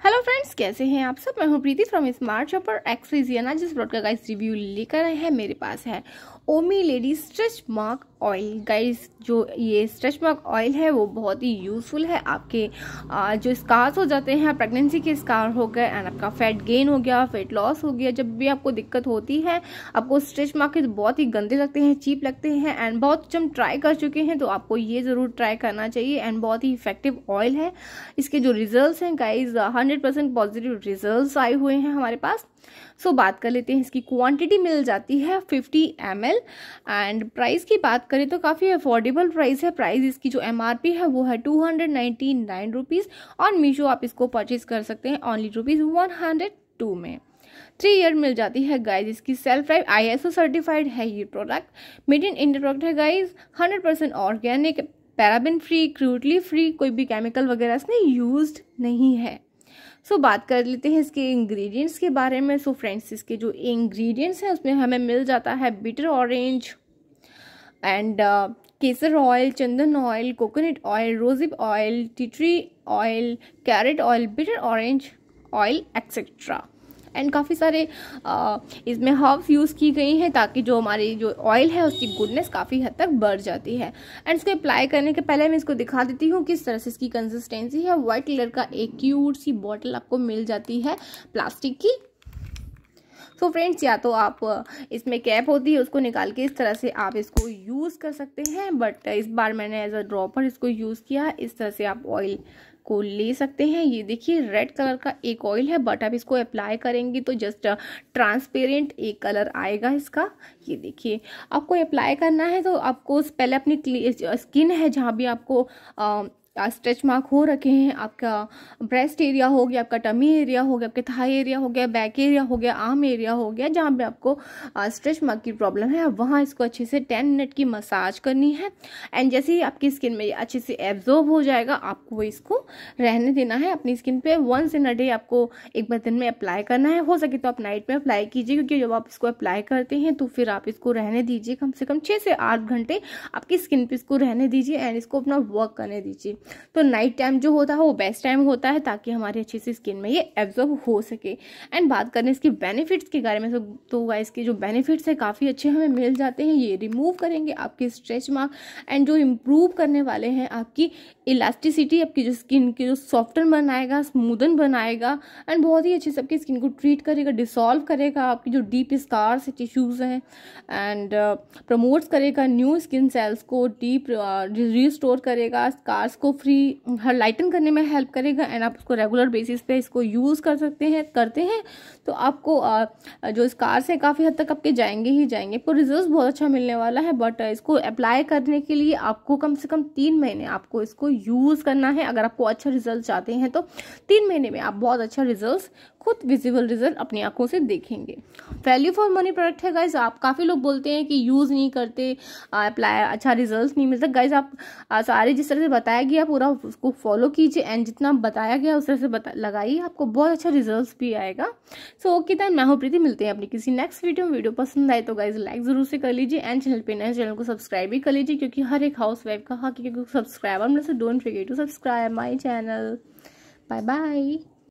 hello friends कैसे हैं आप सब मैं हूं प्रीति फ्रॉम स्मार्ट शॉप और एक्सरीजियना जिस प्रोडक्ट का गाइस रिव्यू लेकर आए हैं मेरे पास है ओमी lady stretch mark oil guys जो ये स्ट्रेच मार्क ऑयल है वो बहुत ही यूज़फुल है आपके जो स्कार्स हो जाते हैं प्रेगनेंसी के स्कार हो गए एंड आपका फैट गेन हो गया फैट लॉस हो गया जब भी आपको दिक्कत होती है आपको स्ट्रेच मार्क बहुत ही गंदे लगते हैं चीप लगते हैं एंड बहुत कुछ ट्राई कर चुके हैं तो आपको ये ज़रूर ट्राई करना चाहिए एंड बहुत ही इफेक्टिव ऑयल है इसके जो रिजल्ट हैं guys hundred percent positive results आए हुए हैं हमारे पास सो so, बात कर लेते हैं इसकी क्वांटिटी मिल जाती है 50 एम एंड प्राइस की बात करें तो काफ़ी अफोर्डेबल प्राइस है प्राइस इसकी जो एम है वो है टू हंड्रेड और मीशो आप इसको परचेज कर सकते हैं ऑनली रुपीज़ वन में थ्री ईयर मिल जाती है गाइज इसकी सेल्फ ड्राइव आईएसओ सर्टिफाइड है ये product made in India product है guys hundred percent organic paraben free cruelty free कोई भी केमिकल वगैरह इसमें यूज नहीं है सो so, बात कर लेते हैं इसके इंग्रेडिएंट्स के बारे में सो so, फ्रेंड्स इसके जो इंग्रेडिएंट्स हैं उसमें हमें मिल जाता है बिटर ऑरेंज एंड केसर ऑयल चंदन oil coconut oil rosehip oil tea tree oil carrot oil bitter orange oil etcetera and काफ़ी सारे इसमें हर्ब्स यूज़ की गई हैं ताकि जो हमारी जो ऑयल है उसकी गुडनेस काफ़ी हद तक बढ़ जाती है एंड इसको अप्लाई करने के पहले मैं इसको दिखा देती हूँ किस तरह से इसकी कंसिस्टेंसी है वाइट कलर का एक क्यूट सी बॉटल आपको मिल जाती है प्लास्टिक की सो फ्रेंड्स या तो आप इसमें कैप होती है उसको निकाल के इस तरह से आप इसको यूज़ कर सकते हैं बट इस बार मैंने एज अ ड्रॉपर इसको यूज़ किया है इस तरह से आप ऑयल को ले सकते हैं ये देखिए रेड कलर का एक ऑयल है बट आप इसको अप्लाई करेंगे तो जस्ट ट्रांसपेरेंट एक कलर आएगा इसका ये देखिए आपको अप्लाई करना है तो आपको पहले अपनी स्किन है जहाँ भी आपको स्ट्रेच मार्क हो रखे हैं आपका ब्रेस्ट एरिया हो गया आपका टमी एरिया हो गया आपके थाई एरिया हो गया बैक एरिया हो गया आर्म एरिया हो गया जहाँ पे आपको स्ट्रेच मार्क की प्रॉब्लम है वहाँ इसको अच्छे से टेन मिनट की मसाज करनी है एंड जैसे ही आपकी स्किन में अच्छे से एब्जॉर्ब हो जाएगा आपको इसको रहने देना है अपनी स्किन पर वंस इन अ डे आपको एक बार दिन में अप्लाई करना है हो सके तो आप नाइट में अप्लाई कीजिए क्योंकि जब आप इसको अप्लाई करते हैं तो फिर आप इसको रहने दीजिए कम से कम छः से आठ घंटे आपकी स्किन पे इसको रहने दीजिए एंड इसको अपना वर्क करने दीजिए तो नाइट टाइम जो होता है वो बेस्ट टाइम होता है ताकि हमारी अच्छी सी स्किन में ये एब्जॉर्ब हो सके एंड बात करें इसके बेनिफिट्स के बारे में तो तो गाइस इसके जो बेनिफिट्स हैं काफ़ी अच्छे हमें मिल जाते हैं ये रिमूव करेंगे आपके स्ट्रेच मार्क एंड जो इम्प्रूव करने वाले हैं आपकी इलास्टिसिटी आपकी जो स्किन की जो सॉफ्टन बनाएगा स्मूदन बनाएगा एंड बहुत ही अच्छे से आपकी स्किन को ट्रीट करेगा डिसॉल्व करेगा आपकी जो डीप स्कार्स टिश्यूज़ हैं एंड प्रमोट्स uh, करेगा न्यू स्किन सेल्स को डीप रिस्टोर uh, करेगा स्कार्स को फ्री हर लाइटन करने में हेल्प करेगा एंड आप उसको रेगुलर बेसिस पे इसको यूज़ कर सकते हैं करते हैं तो आपको जो जो स्कार्स से काफ़ी हद तक आपके जाएंगे ही जाएंगे आपको रिजल्ट बहुत अच्छा मिलने वाला है बट इसको अप्लाई करने के लिए आपको कम से कम तीन महीने आपको इसको यूज़ करना है अगर आपको अच्छा रिजल्ट चाहते हैं तो तीन महीने में आप बहुत अच्छा रिजल्ट खुद विजिबल रिजल्ट अपनी आंखों से देखेंगे वैल्यू फॉर मनी प्रोडक्ट है गाइज आप काफ़ी लोग बोलते हैं कि यूज़ नहीं करते अप्लाई अच्छा रिजल्ट नहीं मिलता गाइज आप सारे जिस तरह से बताया गया पूरा उसको फॉलो कीजिए एंड जितना बताया गया उस तरह से लगाइए आपको बहुत अच्छा रिजल्ट भी आएगा सो ओके दैन मैं हूँ प्रीति मिलते हैं अपनी किसी नेक्स्ट वीडियो में वीडियो पसंद आए तो गाइज लाइक ज़रूर से कर लीजिए एंड चैनल पर नए चैनल को सब्सक्राइब भी कर लीजिए क्योंकि हर एक हाउस वाइफ का हाँ क्योंकि सब्सक्राइबर में से don't forget to subscribe my channel Bye-bye.